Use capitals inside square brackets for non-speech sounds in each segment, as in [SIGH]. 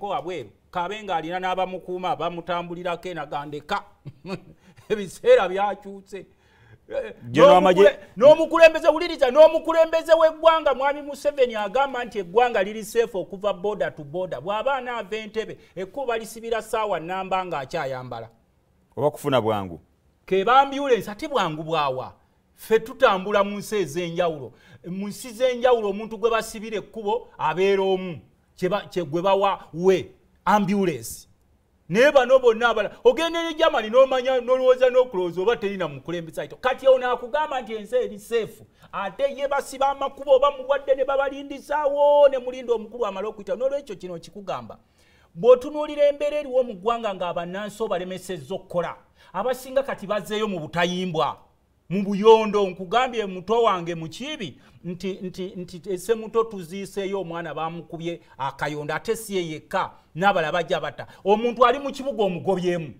ko abweru kabe ng'alina n'abamukuuma bamutambulirako enagandeka [LAUGHS] ebiseera byakyutse eh, n'omukulembeze wuliriza n'omukulembeze w'eggwanga mwami museveni agamba nti eggwanga liri seefu okuva boda to boda bw'abaana ava entebe ekkuba balisibira saawa namba nga akyayambala oba kufuna bwangu ke bambyula ensi ati bwangu bwawa ffe tutambula mu nsi ez'enjawulo mu nsi z'enjawulo omuntu gwe basibira ekkubo abeera omu kyegwe bawa we ambulance naye bano bonna abala ogenda ne germany nomanya nolowooza n'okulowooza oba terina mukulembesa ito kati ono akugamba nti ensi eri seefu ate ye basiba amakubo oba mulwadde ne babalindisaawo ne mulinda omukulu amale okuyita n'olwekyo kino kikugamba bw'otunuulira embeera eriwo mu ggwanga ng'abannansi obalemesezza okukola abasinga kati bazzeeyo mu butayimbwa mubuyondo nkugambye muto wange mukibi nti nti nti esemuto eh, tuziiseyo omwana bamukubye akayondo ate siye yekka n'abala bajja bata omuntu ali mu kibuga omugobyemu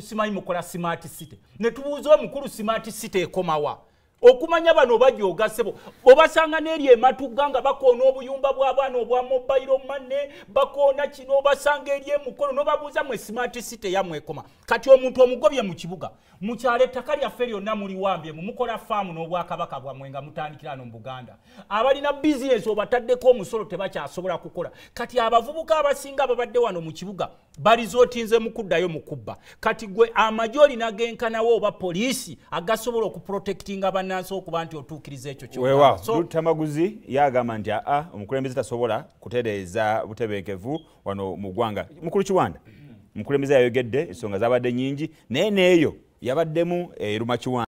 simanyi mukola smart city ne tubuuza omukulu smart city ekomawa okumanya bano bajogasebo obasanga neri ematuga nga bakoona obuyumba bwabaana obwa mobile mane bakoona kino obasanga eri emukono nobabuuza mu smart city yamwekoma kati omuntu omugobye mu kibuga mukyalo ettaka lyaffe lyonna muliwambyemu mukola faamu n'obwakabaka bwamwe nga mutandikirano mu buganda abalina bizinesi obataddeko omusolo tebakyasobola kukola kati abavubuka abasinga ababadde wano mu kibuga balizootinze mu kuddayo mu kubba kati gwe amagye olina genkanawo oba poliisi agasobola okuprotectinga bana munnansi okuba nti otuukiriza ekyo kyewatamaguzi yagamba nti aa omukulembeze tasobola kutereeza butebenkevu wano mu ggwanga mukulu kiwanda omukulembeze yayogedde ensonga zabadde nyingi naye neeyo yabaddemu eruma eh, kiwanda